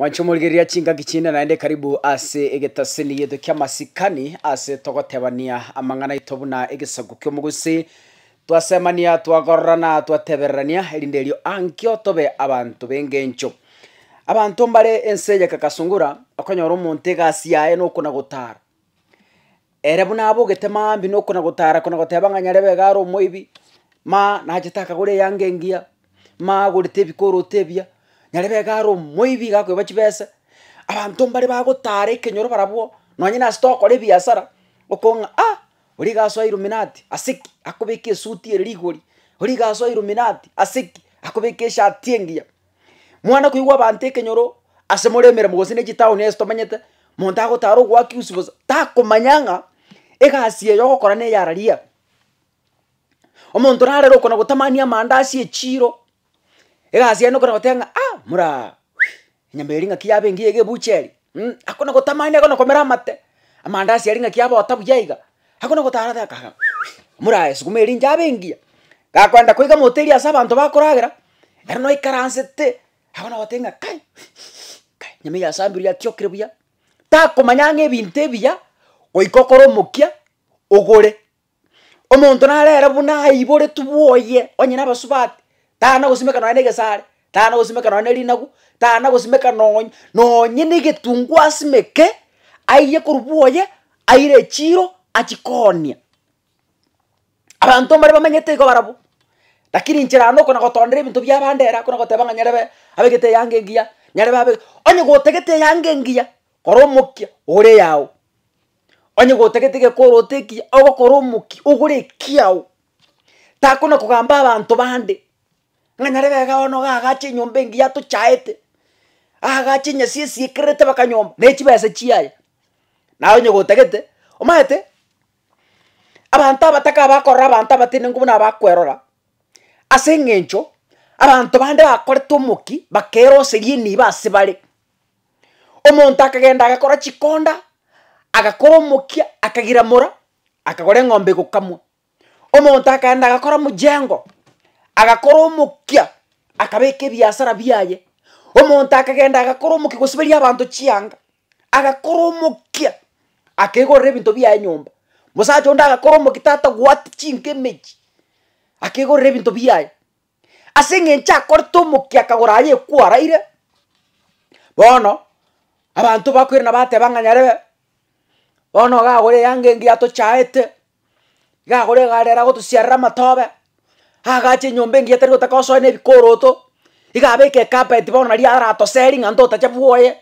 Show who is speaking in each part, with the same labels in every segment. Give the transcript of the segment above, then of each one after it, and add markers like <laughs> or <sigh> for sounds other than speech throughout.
Speaker 1: mwancho murigirira chinga china naende karibu ase egetasini githu kia masikani ase togotebania amang'ana itu buna egesagu kia omogusi twasemania twagororana twatebererania erinde erio ankio tobe abantu bengencho abantu mbare ense ejeka kasungura okonyora omonto egasi yaye nokona gotara ere buna abogete maambi nokona gotara kona goteba ng'anyare bega are omoibi ma nachitaka gore yangengia ma gorete ebikoro tebia nyare ro begara omoi biga akoeba chibesa abanto mbare bagotara ekenyoro barabwo nonye nase tokora ebiasara okong'a ah ga so iluminati asiki akobeka esuti ere rigori ga so iluminati asiki akobeka eshati engiya mwana kuigwa abanto ekenyoro ase moremere mogosine chitaoni ase tomanyete monto agotara ogwaki usi bosa takomanyang'a egasi eyo ogokora na eyararia omonto narere okona gotamania amanda ase echiro egasi ene okona a ah, mura nyambiri ng'aki yabengi egebucha eri mm? akona gotamaine akona komera amate amandasi eri ng'aki yabota buya iga akona da akaga mura esukuma eri njabengia gakwenda koiga moteri ase abanto bakoragera ero noikaransete abona gote ng'a kai kai ya nyamiri asambiri atiokire buya takomanya ng'a ebinto ebiya goika okora omokia ogore omonto narere buna aibore tubwoye onye nabasubati tana gosimeka noe na sare tana gosimeka nonya rinagu tana gosimeka nonya nonye na egetungu asimeke aiye korubwoye aire chiro achikonia abantu mbare bamanyete igo barabo lakini ncherano kona gotondera ebinto bia bandera kona goteba nga nyarebe abegete yange engiya nyarebe abe onye gotegete yange engiya kora omokia ore yago onye gotegete gekora otekia ogokorwa omoki ogore ekiao takona kogamba abantu bande ng'anyare wega ono gagacha enyomba engiya agache agacha enyasi esiekererete bakanyomba na echibesa chiaya nawe nyogotagete omaete abanto abataka bakorora abanto abatene ngubu nabakwerora ase eng'encho abanto bande bakorete omoki bakeroseria enibe ase bare omonto akagenda agakora chikonda agakora omokia akagiramora akagora eng'ombe gokamwa omonto akagenda agakora mujengo agakorwo mukia akabeka ebiasara biaye omonto akagenda agakorwo muki gosiberia abanto chianga agakorwo mukia akegorera ebinto biaye nyomba mosacha onde agakorwo omoki tata gwati chinka emechi akegorera ebinto biaye ase eng'encho akorete omoki akagora aye ekwaraire bono abanto bakwirana bateba ng'anyarebe bono gagore yange engiya tochaete gagore garera gotusiarera amatobe agache nyomba engiya tari gotakosoe na ebikoroto igabeka ekapeti bono nari seri ng'anto otache bwoye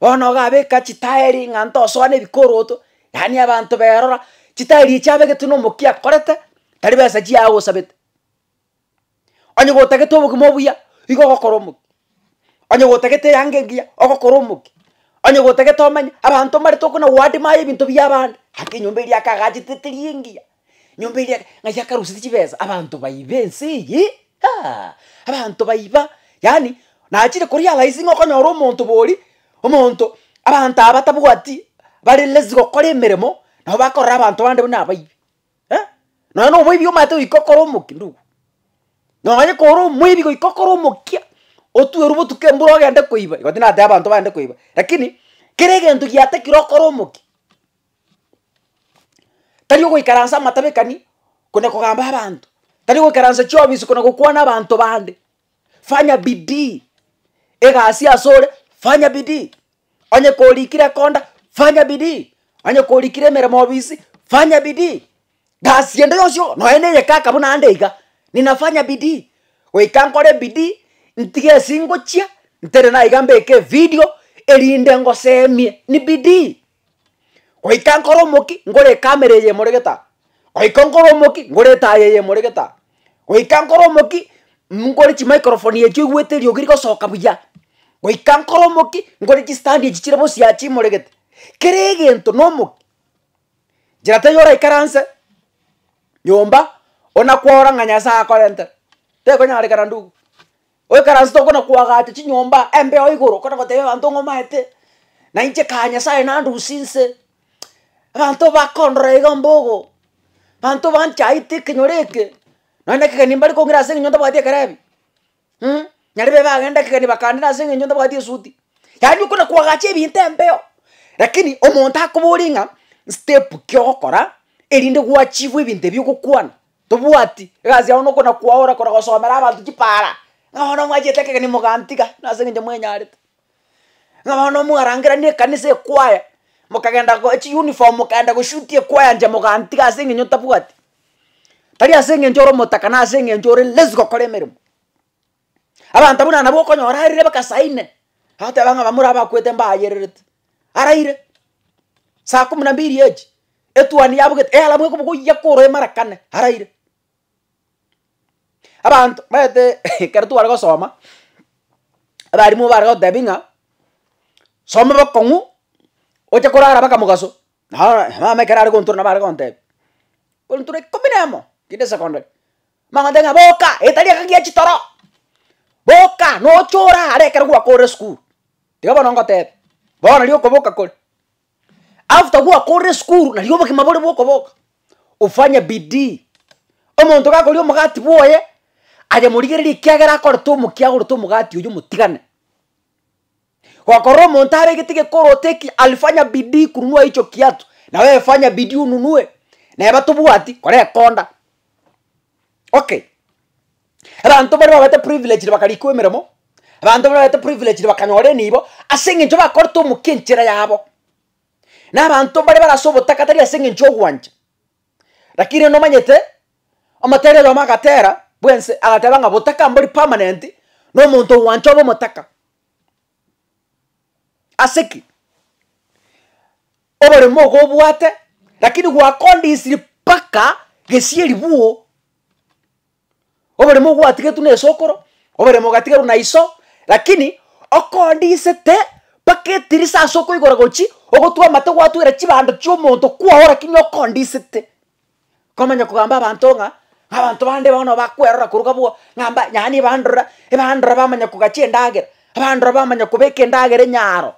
Speaker 1: bono ogabeka chitairi ng'anto osoa na ebikoroto yaani abanto berora chitaeri echi abegete na omoki akorete tari besa chiagosabete onye gotagete obogima obuya igo ogokora omoki onye gotagete eyanga engiya anyo omoki onye gotagete omanye abanto mbarete kuna wadi maye ebinto biya abande ake enyomba eriaka agachitete riengiya nyombe iliya ngayakarusi tichibeza abantu bayiba ensiyi abantu bayiba yani nachire kuri yalaisi ng'okonyora omonto bori omonto abantu aba tabwati barelezi gokora emeremo nabo bakorera abantu abande buna abaibi nonya na omwibi omanyete goika okora omoki ndugu nonye kora omwibi goika okora omokia otweru botuka embura ogende koiba igo tinatea abantu bagende koiba lakini kere egento giatekire okora omoki tari guikaransa amatabekani kuna kugamba abantu tari guikaransa chiobisi kuna gukwana abantu bande fanya bidii egasi asore fanya bidii onye korikire konda fanya bidii onye korikire mera obisi fanya bidii gasi ende ene ye kaka buna ndeiga ninafanya bidii goika nkore bidii ntige chia ntere na igambe ke video erinde ngosemie ni bidii goika nkoro moki ngore kamere ye moregeta goika nkoro moki ngore ta ye ye moregeta goika nkoro moki ngore chi microphone ye chi gwete ri ogiri soka buya goika nkoro moki ngore chi stand ye chi chire ya chi moregeta kire gintu no moki jira te yora ikaranse nyomba ona kwora nganya sa akorente te ko kana karandu oi karanse to tokona kwagate chi nyomba embe oiguru kona yo antongo maete na inche ka nyasaye na sinse bantu bakonrora iga mbogo bantu banchaite ekenyoro eke noenda kegeni mbari kong'ira ase eng'encho ntabwatie ekerebi hmm? nyari be bagenda kegeni bakandera ase eng'encho ntabwatie esuti yaani okona kuagache ebinto empeo lakini omonto akobora ing'a step kiogokora erinde gwachibwa ebinto ebiogokwana tobwati egasi yago kuna kwaora kora gosomera abanto chipara ng'abono mwachete ekegeni mogantiga na ase eng'encho mwenyarete ng'abono ni na ekanisa ekwaya mukagenda gochi uniform mukagenda gushutie kwayanja mugantiga ase eng'encho tabwati tari ase eng'encho ore omota kana ase eng'encho ore lezi gokora emeremo buna nabo okonyora arire bakasaine ate bang'a bamura abakwete mbayererete araire saa kumi na mbiri echi etwani yabugete ealamwe eh, kobogoya koro emarakane araire abanto baete <laughs> kero tware gosoma abarimu bare gotebia ng'a soma bakong'u oche korara baka mugaso ha ma mama kerare kontur na bare konte kontur kombinemo kide secondary magathenga boka etaria kagia chitoro boka no chora nochora arekera gwa kore school tiga bono ngotete bono rio koboka kore after gwa kore school na rio bakima bore bwo koboka ufanye bidii omonto gakoria omogati bwoye aja morigereria kiagera akore tomokiagore tomogati uyu motigane wakorwo montare gitike koroteki alifanya bidii kununua hicho kiatu na wewe fanya bidii ununue na eba tubwati kore konda okay abantu bari babete privilege ni bakarikwe mirimo abantu bari babete privilege ni bakanyore nibo asenge njo bakorto mukinchira yabo n'abantu bari barasobota katari asenge njo gwanje lakini no manyete amaterero magatera bwense agateba ngabutaka mbori permanent no muntu wancho bomutaka aseki oboremo gobwate lakini kondisi paka buo gesi eribuo oboremo gwatigetu na esokoro oboremo gatigeru na iso lakini okondise te paka tirisa ase okoigora gochi ogotwa amate gwatwera chibando chia omonto kwaho lakini okondisete komanya kogamba abanto ng'a abantu bande bano bakwerora kuruga buo ng'amba nyani bandura ebandora bamanya kugacha endagera abandora bamanya kubeka endagera nyaro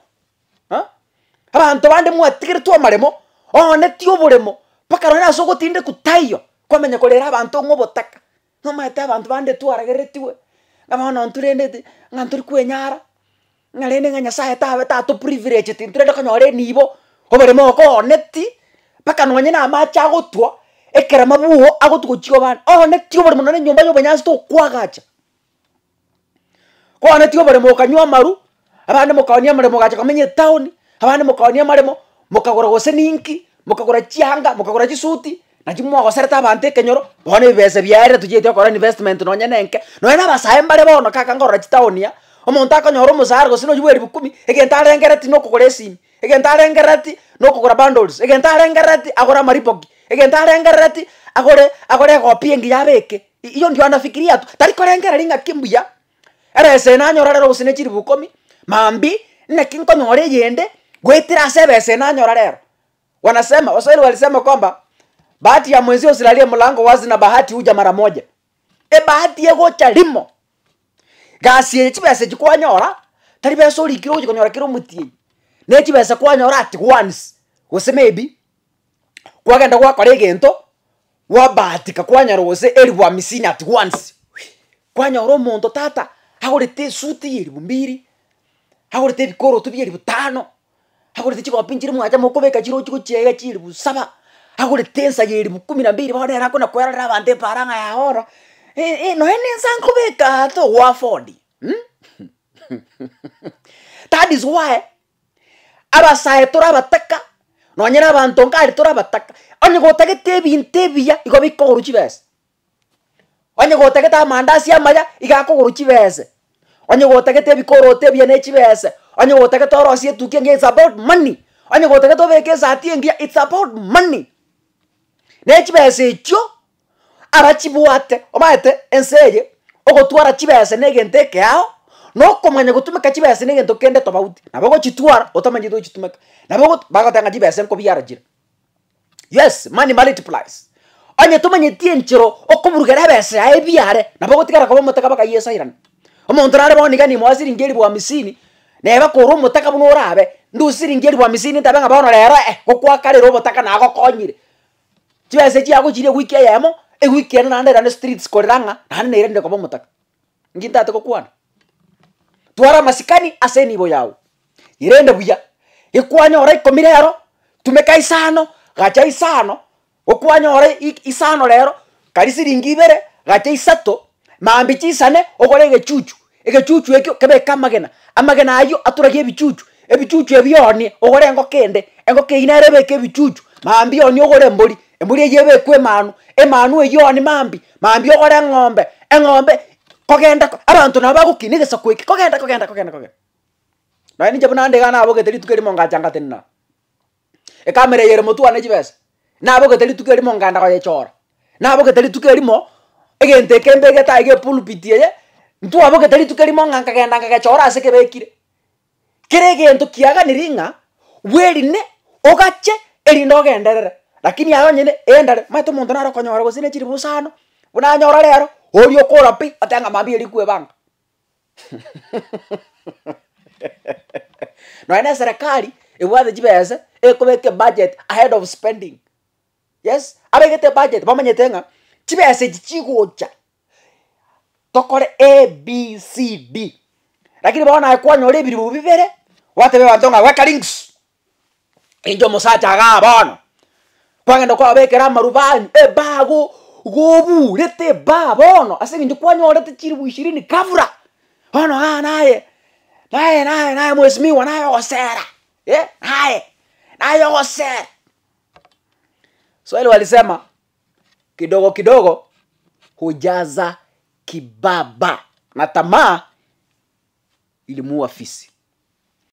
Speaker 1: abanto abandi mwatigire twamaremo one ti oboremo mpaka rone ase ogotinde kutaiyo kwamenya korera abantu ong'obotaka nomaete abantu bande twarageretiwe ng'ama bono nturende eti ng'a ntori kwenyara ng'a rende ng'a nyasaye tabe tatoprivilege tinturende konyora enibo oboremo okooneti mpaka nonye namache agotwa ekerema buo agotugochia bana ooneti oboremo none enyomba ya obonyansi tokwagacha kooneti oboremo okanywa amaru abande mokaonia amaremo gacha komenya etaoni abandi mukaonia marimo mukagura gose ninki mukagura chianga mukagura chisuti nachi mwagoserete kenyoro ekenyoro bono ebibesa biaere tuchiete okora investment nonya nenke No na o mbare bono kaka ngorora chitaonia no akonyora omusara gose No eribukumi egento arengereti nokogora esimi egento arengereti nokogora bundles agora amariboki egento arengereti agore agore egopi engiya abeke iyo ndio anafikiria tu tarikorengera ring'aki mbuya erese nanyora rero gose bukumi mambi naki ore yende. Gwetira shebe senanyora rero Wanasema Waswahili walisema kwamba bahati ya mwezi usilalie mlango wazi na bahati huja mara moja. E bahati yegocha limo. Gasi yechibese chikwanyora tari bese urikire ugikonyora kiro mutie. Nechibese kwanyora at once. wose maybe kwagenda gwakora egento wabahatika kwanyora eri wa misini at once kwanyora omonto tata agorete suti ya eribu mbiri agorete ebikoroto bya eribu tano agorete chibopi nchiri mwacha mokobeka chiro chiko chiega chiri busaba agorete ensayo eri bukumi na mbiri bono erakona kwerorera abanto eparang'a yaoro eno e, ene ensa nkobeka ate owafondi hmm? <laughs> that is why abasae torabataka nonyera abanto nkari torabataka onye gotagete ebinto ebiya igo bikogorwa chibesa onye gotagete amandasi amaya igakogorwa chibese onye gotagete ebikoroto ebiya na echibese anya goteke toro asie tukia ngia it's about money anya goteke to beke satie ngia it's about money nechibese ichio arachibwate omaete enseye ogotwara chibese na egento ekeao nokomanya gotumeka chibese na egento kende tobauti nabo gochitwara otamanyete ochitumeka nabo bagotanga chibese nkobiarajire yes money multiplies onye tumanyetie enchero okoburugera ebese yae biare nabo gotigara koba moteka bakayesairana omonto rare bonigani mwasiringi eribu misini neba kora omotaka buna orabe ndusiringi eribwamisini ntabe ng'a bono rero eh gokwakareire obotaka nagokonyire chibese chiagochirie ewiki eyemo ewiki eh, eno naende rane streets korera ng'a naende nairende koba omotaka ngintate gokwana twara amasikani ase enibo yago irende buya ikwanyora ikomi rero tumeka isano gacha isano gokwanyora isano rero kari siringi ibere gacha isato mambi chisane ogore egechuchu egechuchu ekio kebeka magena amagena ayo aturagi ebichuchu ebichuchu ebioni ogore ngo kende engo keina rebeke ebichuchu maambi oni ogore mbori emburi yebe kwe manu emanu eyoni maambi maambi ogore ngombe engombe kogenda abantu naba gukini gese kwiki kogenda kogenda kogenda kogenda na ni jabuna ndega na aboge tiri tukeri monga changa tenna e kamera yere mutu anaji besa na aboge tiri tukeri monga ndako yechora na aboge tiri tukeri mo egente kembe geta ege pulpiti ye ntu ntwabogete rituke rimo ng'a nkagenda ngagechora ase kebekire kere egento kiaganiri ng'a bwerine ogache erinde ogenderere lakini ayo nyene endare maete omonto narokonyora gose nechiri bosano bunanyora rero ori okora pi atanga mabi erikwe banga no <laughs> noene serikali ebwathe chibese ekobeka budget ahead of spending yes abegete budget bamanyete ng'a chibese echi chigocha tokore a b c d lakini baona kwanya uri biri bibere watebe watonga weka links injo musacha ga bono kwagenda kwabekera marubani e bago goburete ba bono asingi ndi kwanyorete chiribu ishirini kavura bono ha ah, naye naye naye naye mheshimiwa naye osera eh naye naye osera swahili walisema kidogo kidogo hujaza kibaba na tamaa ilimuua fisi.